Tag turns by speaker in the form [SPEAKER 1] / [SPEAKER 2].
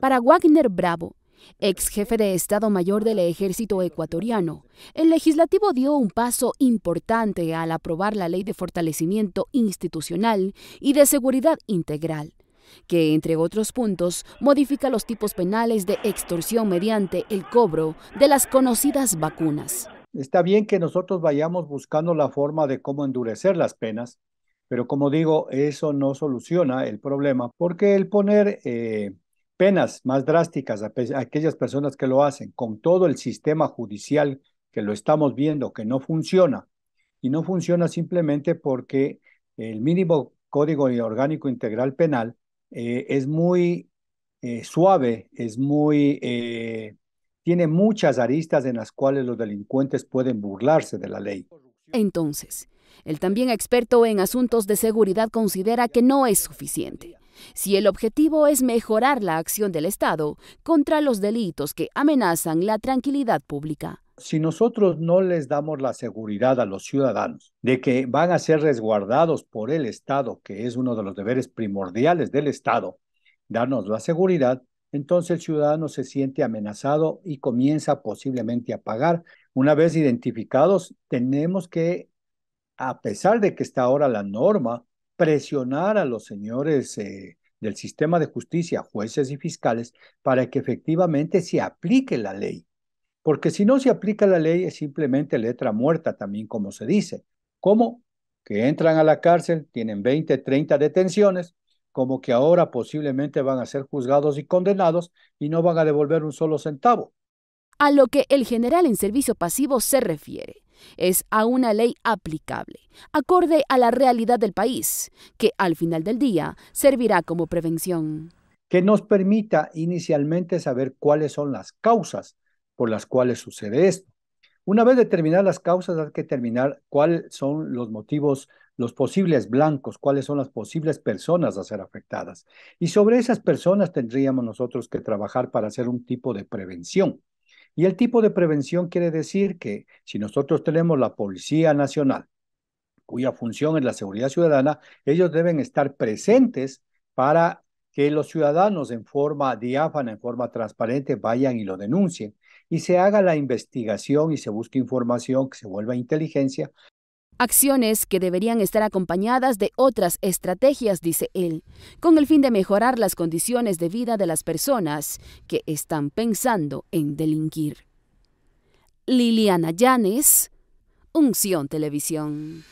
[SPEAKER 1] Para Wagner Bravo, ex jefe de Estado Mayor del Ejército ecuatoriano, el legislativo dio un paso importante al aprobar la Ley de Fortalecimiento Institucional y de Seguridad Integral que entre otros puntos modifica los tipos penales de extorsión mediante el cobro de
[SPEAKER 2] las conocidas vacunas. Está bien que nosotros vayamos buscando la forma de cómo endurecer las penas, pero como digo, eso no soluciona el problema porque el poner eh, penas más drásticas a, aquellas personas que lo hacen con todo el sistema judicial que lo estamos viendo que no funciona y no funciona simplemente porque el mínimo código orgánico integral penal eh, es muy eh, suave, es muy, tiene muchas aristas en las cuales los delincuentes pueden burlarse de la ley.
[SPEAKER 1] Entonces, el también experto en asuntos de seguridad considera que no es suficiente. Si el objetivo es mejorar la acción del Estado contra los delitos que amenazan la tranquilidad pública.
[SPEAKER 2] Si nosotros no les damos la seguridad a los ciudadanos de que van a ser resguardados por el Estado, que es uno de los deberes primordiales del Estado, darnos la seguridad, entonces el ciudadano se siente amenazado y comienza posiblemente a pagar. Una vez identificados, tenemos que a pesar de que está ahora la norma, presionar a los señores eh, del sistema de justicia, jueces y fiscales, para que efectivamente se aplique la ley. Porque si no se aplica la ley es simplemente letra muerta también, como se dice. Como que entran a la cárcel, tienen 20, 30 detenciones, como que ahora posiblemente van a ser juzgados y condenados y no van a devolver un solo centavo.
[SPEAKER 1] A lo que el general en servicio pasivo se refiere es a una ley aplicable, acorde a la realidad del país, que al final del día servirá como prevención.
[SPEAKER 2] Que nos permita inicialmente saber cuáles son las causas por las cuales sucede esto. Una vez determinadas las causas, hay que determinar cuáles son los motivos, los posibles blancos, cuáles son las posibles personas a ser afectadas. Y sobre esas personas tendríamos nosotros que trabajar para hacer un tipo de prevención. Y el tipo de prevención quiere decir que si nosotros tenemos la Policía Nacional, cuya función es la seguridad ciudadana, ellos deben estar presentes para que los ciudadanos en forma diáfana, en forma transparente, vayan y lo denuncien y se haga la investigación y se busque información que se vuelva inteligencia
[SPEAKER 1] Acciones que deberían estar acompañadas de otras estrategias, dice él, con el fin de mejorar las condiciones de vida de las personas que están pensando en delinquir. Liliana Yanes, Unción Televisión.